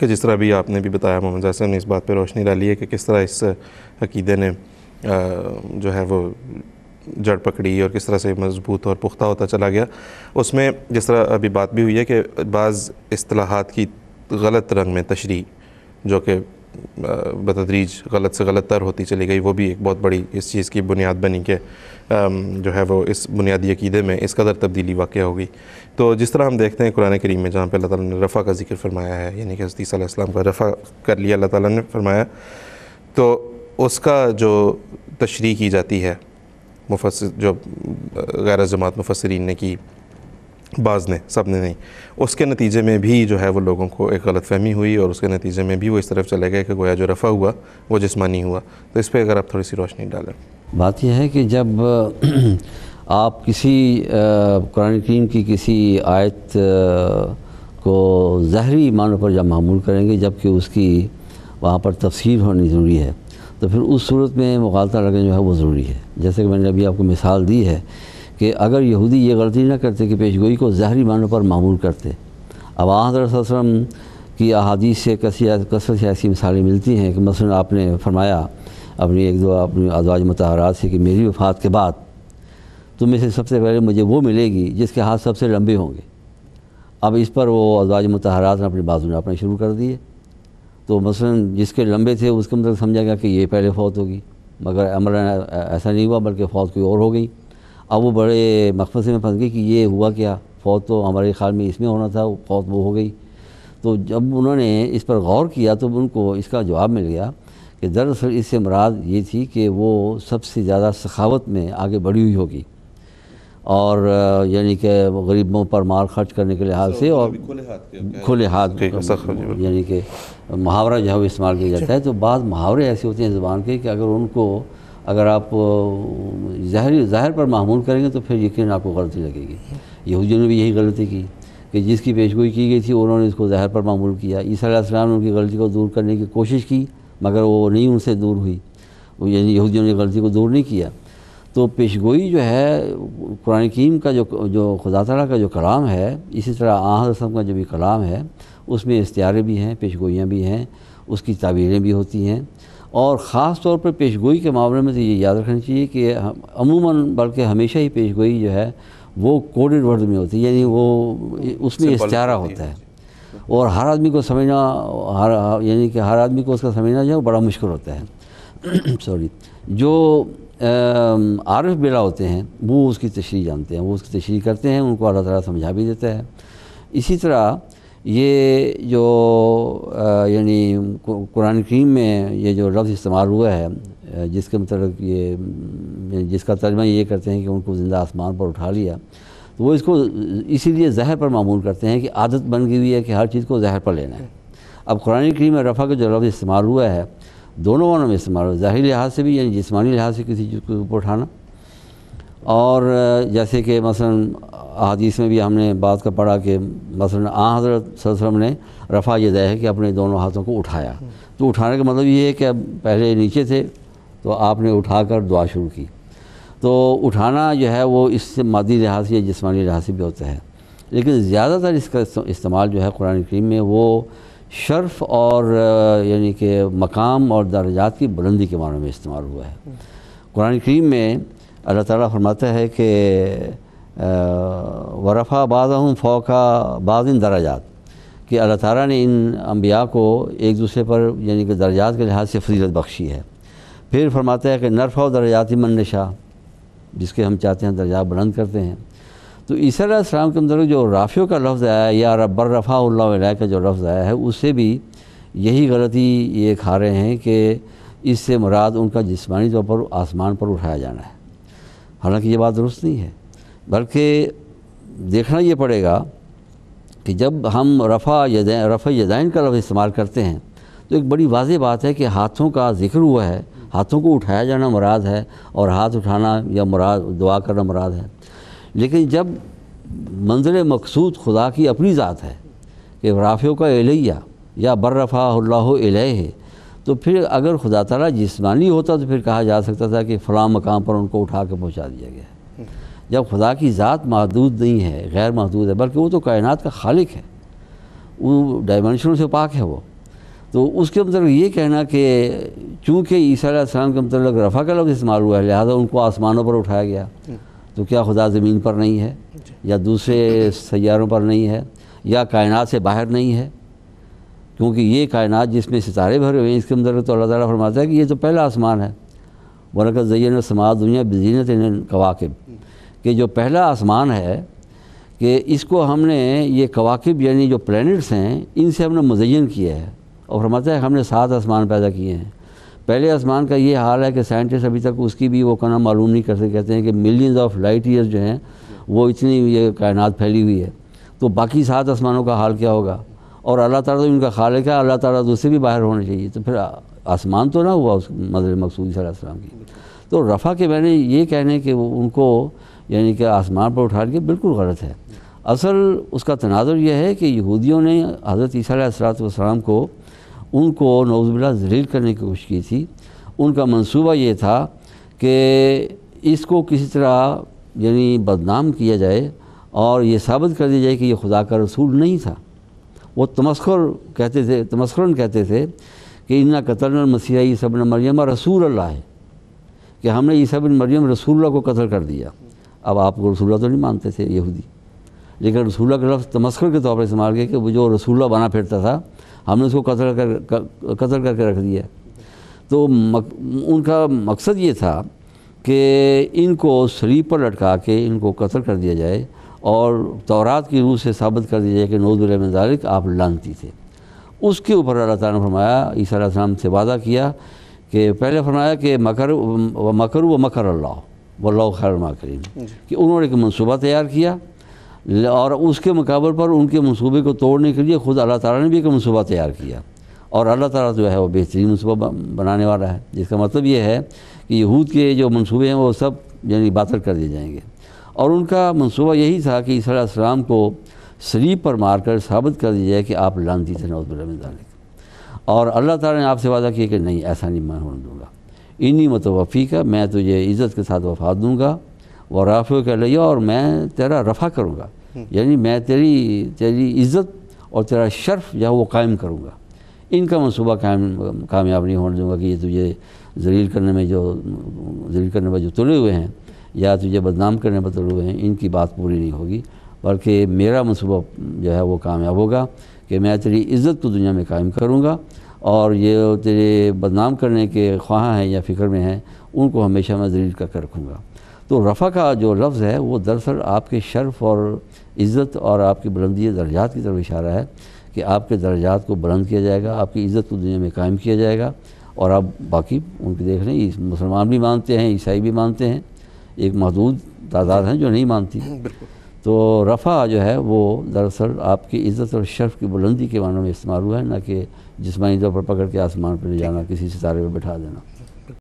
कि जिस तरह अभी आपने भी बताया मोहम्मद जासम ने इस बात पर रोशनी डाली है कि किस तरह इस अकीदे ने जो है वो जड़ पकड़ी और किस तरह से मजबूत और पुख्ता होता चला गया उसमें जिस तरह अभी बात भी हुई है कि बाज़ असलाहत की गलत रंग में तशरी जो कि बतदरीज गलत से गलत तर होती चली गई वो भी एक बहुत बड़ी इस चीज़ की बुनियाद बनी के जो है वो इस बुनियादी अकीदे में इस कदर तब्दीली वाक़ होगी तो जिस तरह हम देखते हैं कुरान करीम में जहाँ पर अल्लाह ताला ने रफ़ा का जिक्र फरमाया है यानी कि हस्ती सलाम का रफ़ा कर लिया अल्लाह ताला ने फरमाया तो उसका जो तशरी की जाती है मुफसर जो गैर जमात मुफसरीन ने की बाज़ ने सब ने नहीं उसके नतीजे में भी जो है वो लोगों को एक गलत फहमी हुई और उसके नतीजे में भी वो इस तरफ चले गए कि गोया जो रफ़ा हुआ वो जिसमानी हुआ तो इस पर अगर आप थोड़ी सी रोशनी डालें बात यह है कि जब आप किसी कुरान करीम की किसी आयत को ज़हरी मानों पर जब मामूल करेंगे जबकि उसकी वहाँ पर तफसीर होनी ज़रूरी है तो फिर उस सूरत में मुखालता लगने जो है वो ज़रूरी है जैसे कि मैंने अभी आपको मिसाल दी है कि अगर यहूदी ये गलती ना करते कि पेशगोई को ज़हरी मानों पर मामूल करते अब आदरम की अहादीस से कसी कसरत से ऐसी मिसालें मिलती हैं कि मसलन आपने फरमाया अपनी एक दो अपनी आजवाज मतहरा से कि मेरी वफ़ात के बाद तुम में से सबसे पहले मुझे वो मिलेगी जिसके हाथ सबसे लंबे होंगे अब इस पर वो अजवाज मतहरात ने अपने बाजू नापना शुरू कर दिए तो मसलन जिसके लंबे थे उसके मतलब समझा गया कि ये पहले फौत होगी मगर अमर ऐसा नहीं हुआ बल्कि फौत कोई और हो गई अब वो बड़े मकफसे में फंस गए कि ये हुआ क्या फौत तो हमारे ख्याल में इसमें होना था फौत वो हो गई तो जब उन्होंने इस पर गौर किया तो उनको इसका जवाब मिल गया कि दरअसल इससे मराद ये थी कि वो सबसे ज़्यादा सखावत में आगे बढ़ी हुई होगी और यानी कि गरीबों पर मार खर्च करने के लिहाज अच्छा, से और खुले हाथ यानी कि मुहावरा जो है वो इस्तेमाल किया जाता अच्छा। है तो बाद मुहावरे ऐसे होते हैं ज़बान के कि अगर उनको अगर आप ज़ाहिर ज़ाहिर पर मामूल करेंगे तो फिर यकीन आपको गलती लगेगी यहूदियों ने भी यही गलती की कि जिसकी पेशगोई की गई थी उन्होंने इसको ज़ाहिर पर मामूल किया ईसीम ने उनकी गलती को दूर करने की कोशिश की मगर वो नहीं उनसे दूर हुई यानी यहूदियों ने गलती को दूर नहीं किया तो पेशगोई जो है कुरान कीम का जो जो खुदा तला का जो कलाम है इसी तरह आह रसम का जो भी कलाम है उसमें इश्तारे भी हैं पेशगोइयाँ भी हैं उसकी ताबीरें भी होती हैं और ख़ास तौर पर पेश गोई के मामले में तो ये याद रखना चाहिए कि अमूमन बल्कि हमेशा ही पेश गोई जो है वो कोडेड वर्ड में होती है यानी वो उसमें इश्तारा होता है और हर आदमी को समझना हर यानी कि हर आदमी को उसका समझना जो है बड़ा मुश्किल होता है सॉरी जो आरफ बेला होते हैं वो उसकी तशरी जानते हैं वो उसकी तशरी करते हैं उनको अल्लाह तला समझा भी देता है इसी तरह ये जो यानी कुरान करीम में ये जो लफ्ज़ इस्तेमाल हुआ है जिसके मतलब ये जिसका तर्जमा ये करते हैं कि उनको ज़िंदा आसमान पर उठा लिया तो वो इसको इसीलिए जहर पर मामूल करते हैं कि आदत बन गई हुई है कि हर चीज़ को जहर पर लेना है अब कुरान करीम में रफ़ा का जो लफ्ज़ इस्तेमाल हुआ है दोनों वनों में इस्तेमाल हुआ ज़ाहिर लिहाज से भी यानी जिसमानी लिहाज से किसी चीज़ को ऊपर उठाना और जैसे कि मसलन हदीस में भी हमने बात का पढ़ा कि मसलन आ हजरत सल्लम ने रफ़ा यह है कि अपने दोनों हाथों को उठाया तो उठाने का मतलब ये है कि अब पहले नीचे थे तो आपने उठाकर दुआ शुरू की तो उठाना जो है वो इससे मादी लिहाज या जिसमानी लिहाज से भी होता है लेकिन ज़्यादातर इसका इस्तेमाल जो है कुरान करीम में वो शर्फ और यानी कि मकाम और दर्जात की बुलंदी के मानों में इस्तेमाल हुआ है कुरान करीम में अल्लाह ताला फरमाता है कि वरफ़ा बाज़ फ़ौका बाज़ दराजात कि अल्लाह तारा ने इन अम्बिया को एक दूसरे पर यानी कि दर्जात के लिहाज से फजीलत बख्शी है फिर फरमाता है कि नरफ़ा ही मनशा जिसके हम चाहते हैं दर्जा बुलंद करते हैं तो ईसीम के अंदर जो राफ़ियों का लफ्ज़ आया या रबर रफ़ा का जो लफ्ज़ आया है उससे भी यही गलती ये खा रहे हैं कि इससे मुराद उनका जिसमानी तौर पर आसमान पर उठाया जाना है हालांकि ये बात दुरुस्त नहीं है बल्कि देखना ये पड़ेगा कि जब हम रफ़ा यदैन रफ़ा यदैन का लफ्ज़ इस्तेमाल करते हैं तो एक बड़ी वाज बात है कि हाथों का जिक्र हुआ है हाथों को उठाया जाना मुराद है और हाथ उठाना या मुराद दुआ करना मुराद है लेकिन जब मंजर मकसूद खुदा की अपनी ज़ात है कि राफ़ियों का एलिया या बर्रफ़ा एलह है तो फिर अगर खुदा तला जिसमानी होता तो फिर कहा जा सकता था कि फ़लाँ मकाम पर उनको उठा के पहुँचा दिया गया है जब खुदा की ज़ात महदूद नहीं है गैर महदूद है बल्कि वो तो कायनात का खालिक है वो डायमेंशनों से पाक है वो तो उसके मतलब ये कहना कि चूँकि ईसीम के मतलब रफ़ा का लफ्ज़ इस्तेमाल हुआ है लिहाजा उनको आसमानों पर उठाया गया तो क्या खुदा ज़मीन पर नहीं है या दूसरे सैारों पर नहीं है या कायनात से बाहर नहीं है क्योंकि ये कायनात जिसमें सितारे भरे हुए हैं इसके अंदर तो अल्लाह ताला फरमाता है कि ये तो पहला आसमान है वरक जैन समाज दुनिया बजीनत कवाकब कि जो पहला आसमान है कि इसको हमने ये कवाकब यानी जो प्लैनेट्स हैं इनसे हमने मुजयन किया है और फरमाता है हमने सात आसमान पैदा किए हैं पहले आसमान का ये हाल है कि साइंटिस्ट अभी तक उसकी भी वो कहना मालूम नहीं करते कहते हैं कि मिलियंस ऑफ लाइट ईयर जो हैं वो इतनी ये कायनात फैली हुई है तो बाकी सात आसमानों का हाल क्या होगा और अल्लाह ताला तो इनका खाल है अल्लाह ताला तो उससे भी बाहर होना चाहिए तो फिर आसमान तो ना हुआ उस मदर मकसूद सलाम की तो रफ़ा के मैंने ये कहने कि उनको यानी कि आसमान पर उठा के बिल्कुल गलत है असल उसका तनाजर यह है कि यहूदियों ने हज़रत ईसीसलाम को उनको नौजबिला जलील करने की कोशिश की थी उनका मंसूबा ये था कि इसको किसी तरह यानी बदनाम किया जाए और ये साबित कर दिया जाए कि ये खुदा का रसूल नहीं था वो तमस्कर कहते थे तमस्करन कहते थे कि इन्ना कतल मसीहा सब मरियम रसूल अल्लाह है कि हमने सब इन मरियम रसूल्ला को कतल कर दिया अब आपको रसूल्ला तो नहीं मानते थे यहूदी लेकिन रसूल्ला का लफ्ज़ तमस्कर के तौर पर इस्तेमाल किया कि वो जो रसूल्ला बना फिरता था हमने उसको कतल कर कतल करके रख दिया तो मक, उनका मकसद ये था कि इनको शरीर पर लटका के इनको कतल कर दिया जाए और तौरात की रूह से साबित कर दिया जाए कि नोज़बिल आप लानती थे उसके ऊपर अल्लाह ताला ने फरमाया ईसा से वादा किया कि पहले फरमाया कि मकर मकर व मकर अल्लाह वल्ला खैर करीम कि उन्होंने एक मनसूबा तैयार किया और उसके मुकाबल पर उनके मनसूबे को तोड़ने के लिए ख़ुद अल्लाह ताला ने भी एक मनसूबा तैयार किया और अल्लाह ताला जो है वो बेहतरीन मनसूबा बनाने वाला है जिसका मतलब ये है कि यहूद के जो मनसूबे हैं वो सब यानी बातल कर दिए जाएंगे और उनका मनसूबा यही था कि इसम को शरीब पर मार कर साबित कर दिया जाए कि आप लानती थे नौजबिल और अल्लाह ताला ने आपसे वादा किया कि नहीं ऐसा नहीं मैं होने दूँगा इन्हीं मतवफ़ी का मैं तुझे तो इज़्ज़त के साथ वफा दूँगा व राफ़ कर लिया और मैं तेरा रफ़ा करूँगा हम्म। यानी मैं तेरी तेरी इज़्ज़त और तेरा शर्फ जो है वो कायम करूँगा इनका मनसूबा कायम कामयाब नहीं होने दूँगा कि ये तुझे जलील करने में जो जलील करने में जो तुले हुए हैं या तुझे बदनाम करने में तुले हुए हैं इनकी बात पूरी नहीं होगी बल्कि मेरा मनसूबा जो है वो कामयाब होगा कि मैं तेरी इज़्ज़त को दुनिया में कायम करूँगा और ये तेरे बदनाम करने के ख्वाह हैं या फ़िक्र में हैं उनको हमेशा मैं जलील करके रखूँगा तो रफ़ा का जो लफ्ज़ है वो दरअसल आपके शर्फ और इज़्ज़त और आपकी बुलंदी दर्जात की तरफ इशारा है कि आपके दर्जात को बुलंद किया जाएगा आपकी इज़्ज़त को दुनिया में कायम किया जाएगा और आप बाकी उनके देख रहे हैं मुसलमान भी मानते हैं ईसाई भी मानते हैं एक महदूद तादाद हैं जो नहीं मानती तो रफ़ा जो है वो दरअसल आपकी इज़्ज़त और शर्फ की बुलंदी के मानों में इस्तेमाल हुआ है ना कि जिसमानी तौर पर पकड़ के आसमान पर ले जाना किसी सितारे पर बैठा देना